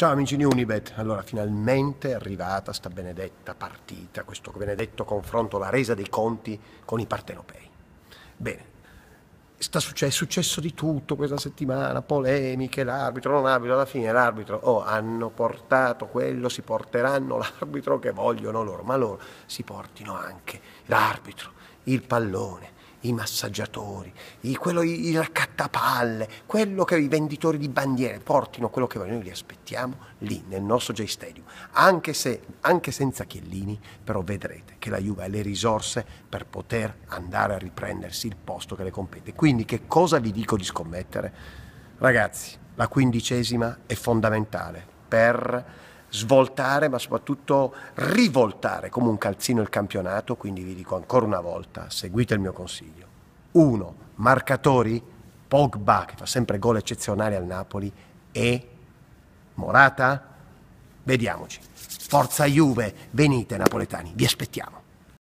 Ciao amici di Unibet, allora finalmente è arrivata sta benedetta partita, questo benedetto confronto, la resa dei conti con i partenopei. Bene, succe- è successo di tutto questa settimana, polemiche, l'arbitro, non arbitro, alla fine l'arbitro, oh, hanno portato quello, si porteranno l'arbitro che vogliono loro, ma loro si portino anche l'arbitro, il pallone, i massaggiatori, i, quello, i, i raccattapalle, quello che i venditori di bandiere portino quello che noi li aspettiamo lì nel nostro J Stadium, anche, se, anche senza Chiellini, però vedrete che la Juve ha le risorse per poter andare a riprendersi il posto che le compete. Quindi che cosa vi dico di scommettere? Ragazzi, la quindicesima è fondamentale per svoltare ma soprattutto rivoltare come un calzino il campionato, quindi vi dico ancora una volta, seguite il mio consiglio. 1. Marcatori, Pogba che fa sempre gol eccezionali al Napoli e Morata, vediamoci. Forza Juve, venite napoletani, vi aspettiamo.